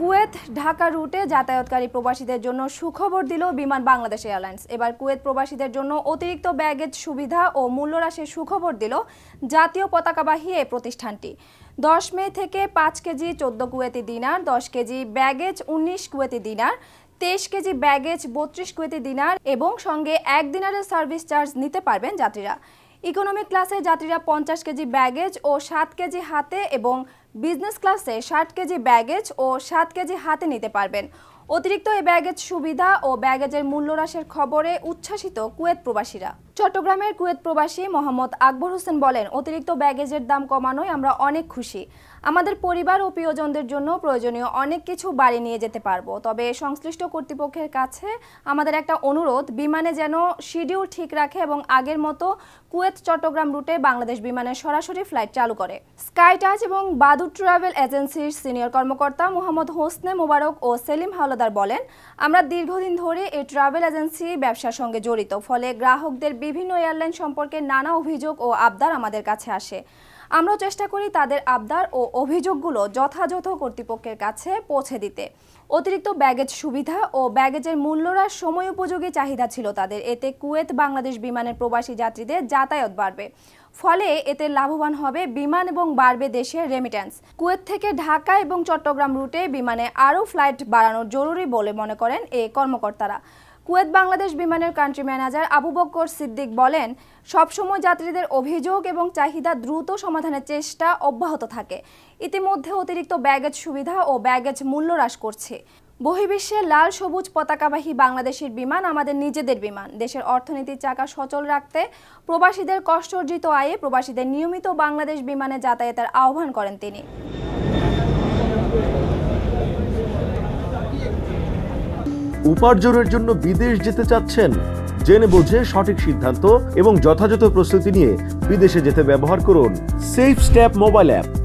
Kuwait Dhaka রুটে যাতায়াতকারী প্রবাসীদের জন্য সুখবর দিল বিমান বাংলাদেশ এয়ারলাইন্স এবার কুয়েত প্রবাসীদের জন্য অতিরিক্ত ব্যাগেজ সুবিধা ও হ্রাসের সুখবর দিল জাতীয় পতাকাবাহী এ প্রতিষ্ঠানটি দশ মে থেকে পাঁচ কেজি চোদ্দ কুয়েতি দিনার দশ কেজি ব্যাগেজ উনিশ কুয়েতি দিনার তেইশ কেজি ব্যাগেজ বত্রিশ কুয়েতি দিনার এবং সঙ্গে এক দিনারের সার্ভিস চার্জ নিতে পারবেন যাত্রীরা ইকোনমিক ক্লাসে যাত্রীরা পঞ্চাশ কেজি ব্যাগেজ ও সাত কেজি হাতে এবং বিজনেস ক্লাসে ষাট কেজি ব্যাগেজ ও সাত কেজি হাতে নিতে পারবেন অতিরিক্ত এই ব্যাগেজ সুবিধা ও ব্যাগেজের মূল্য হ্রাসের খবরে উচ্ছ্বাসিত কুয়েত প্রবাসীরা চট্টগ্রামের কুয়েত প্রবাসী মোহাম্মদ আকবর হোসেন বলেন অতিরিক্ত ব্যাগেজের দাম কমানোয় আমরা অনেক খুশি আমাদের পরিবার ও প্রিয়জনদের জন্য প্রয়োজনীয় অনেক কিছু বাড়ি নিয়ে যেতে পারবো তবে সংশ্লিষ্ট কর্তৃপক্ষের কাছে আমাদের একটা অনুরোধ বিমানে যেন শিডিউল ঠিক রাখে এবং আগের মতো কুয়েত চট্টগ্রাম রুটে বাংলাদেশ বিমানের সরাসরি ফ্লাইট চালু করে স্কাইটাচ এবং বাদু ট্রাভেল এজেন্সির সিনিয়র কর্মকর্তা মোহাম্মদ হোসনে মোবারক ও সেলিম হাওলাদ মজুমদার বলেন আমরা দীর্ঘদিন ধরে এই ট্রাভেল এজেন্সি ব্যবসার সঙ্গে জড়িত ফলে গ্রাহকদের বিভিন্ন এয়ারলাইন সম্পর্কে নানা অভিযোগ ও আবদার আমাদের কাছে আসে আমরা চেষ্টা করি তাদের আবদার ও অভিযোগগুলো যথাযথ কর্তৃপক্ষের কাছে পৌঁছে দিতে অতিরিক্ত ব্যাগেজ সুবিধা ও ব্যাগেজের মূল্যরা সময় উপযোগী চাহিদা ছিল তাদের এতে কুয়েত বাংলাদেশ বিমানের প্রবাসী যাত্রীদের যাতায়াত বাড়বে ফলে এতে লাভবান হবে বিমান এবং বাড়বে দেশের রেমিট্যান্স কুয়েত থেকে ঢাকা এবং চট্টগ্রাম রুটে বিমানে আরও ফ্লাইট বাড়ানো জরুরি বলে মনে করেন এ কর্মকর্তারা কুয়েত বাংলাদেশ বিমানের কান্ট্রি ম্যানেজার আবু বক্কর সিদ্দিক বলেন সবসময় যাত্রীদের অভিযোগ এবং চাহিদা দ্রুত সমাধানের চেষ্টা অব্যাহত থাকে ইতিমধ্যে অতিরিক্ত ব্যাগেজ সুবিধা ও ব্যাগেজ মূল্য হ্রাস করছে বহির্বিশ্বে লাল সবুজ পতাকাবাহী বাংলাদেশের বিমান আমাদের নিজেদের বিমান দেশের অর্থনীতির চাকা সচল রাখতে প্রবাসীদের কষ্টার্জিত আয়ে প্রবাসীদের নিয়মিত বাংলাদেশ বিমানে যাতায়াতের আহ্বান করেন তিনি উপার্জনের জন্য বিদেশ যেতে চাচ্ছেন জেনে বুঝে সঠিক সিদ্ধান্ত এবং যথাযথ প্রস্তুতি নিয়ে বিদেশে যেতে ব্যবহার করুন সেফ স্ট্যাপ মোবাইল অ্যাপ